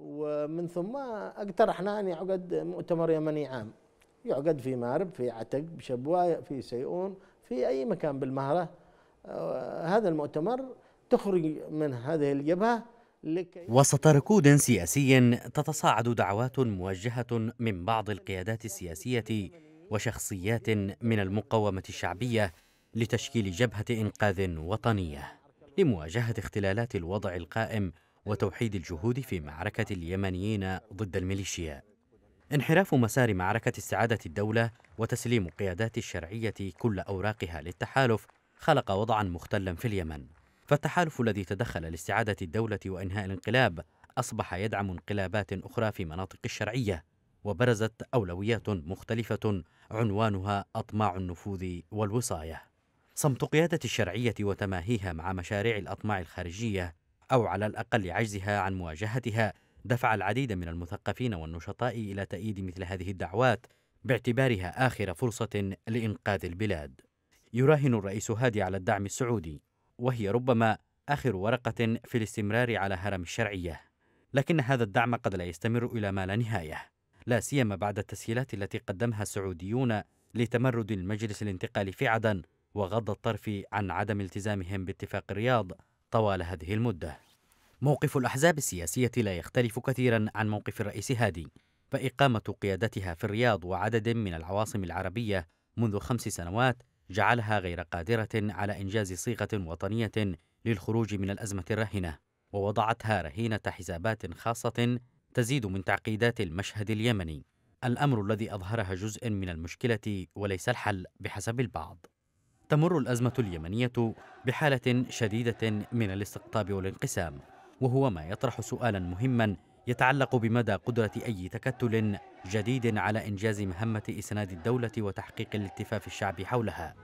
ومن ثم اقترحنا ان يعقد مؤتمر يمني عام يعقد في مارب في عتق بشبوه في سيئون في اي مكان بالمهره آه، هذا المؤتمر تخرج من هذه الجبهه لكي وسط ركود سياسي تتصاعد دعوات موجهه من بعض القيادات السياسيه وشخصيات من المقاومه الشعبيه لتشكيل جبهه انقاذ وطنيه لمواجهه اختلالات الوضع القائم وتوحيد الجهود في معركة اليمنيين ضد الميليشيا انحراف مسار معركة استعادة الدولة وتسليم قيادات الشرعية كل أوراقها للتحالف خلق وضعا مختلا في اليمن فالتحالف الذي تدخل لاستعادة الدولة وإنهاء الانقلاب أصبح يدعم انقلابات أخرى في مناطق الشرعية وبرزت أولويات مختلفة عنوانها أطماع النفوذ والوصاية صمت قيادة الشرعية وتماهيها مع مشاريع الأطماع الخارجية أو على الأقل عجزها عن مواجهتها دفع العديد من المثقفين والنشطاء إلى تأييد مثل هذه الدعوات باعتبارها آخر فرصة لإنقاذ البلاد. يراهن الرئيس هادي على الدعم السعودي وهي ربما آخر ورقة في الاستمرار على هرم الشرعية. لكن هذا الدعم قد لا يستمر إلى ما لا نهاية، لا سيما بعد التسهيلات التي قدمها السعوديون لتمرد المجلس الانتقالي في عدن وغض الطرف عن عدم التزامهم باتفاق الرياض طوال هذه المده موقف الأحزاب السياسية لا يختلف كثيرا عن موقف الرئيس هادي فإقامة قيادتها في الرياض وعدد من العواصم العربية منذ خمس سنوات جعلها غير قادرة على إنجاز صيغة وطنية للخروج من الأزمة الراهنة ووضعتها رهينة حسابات خاصة تزيد من تعقيدات المشهد اليمني الأمر الذي أظهرها جزء من المشكلة وليس الحل بحسب البعض تمر الأزمة اليمنية بحالة شديدة من الاستقطاب والانقسام وهو ما يطرح سؤالا مهما يتعلق بمدى قدرة أي تكتل جديد على إنجاز مهمة إسناد الدولة وتحقيق الالتفاف الشعبي حولها.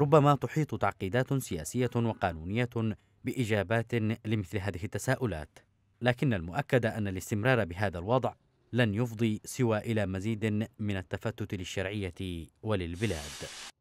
ربما تحيط تعقيدات سياسية وقانونية بإجابات لمثل هذه التساؤلات، لكن المؤكد أن الاستمرار بهذا الوضع لن يفضي سوى إلى مزيد من التفتت للشرعية وللبلاد.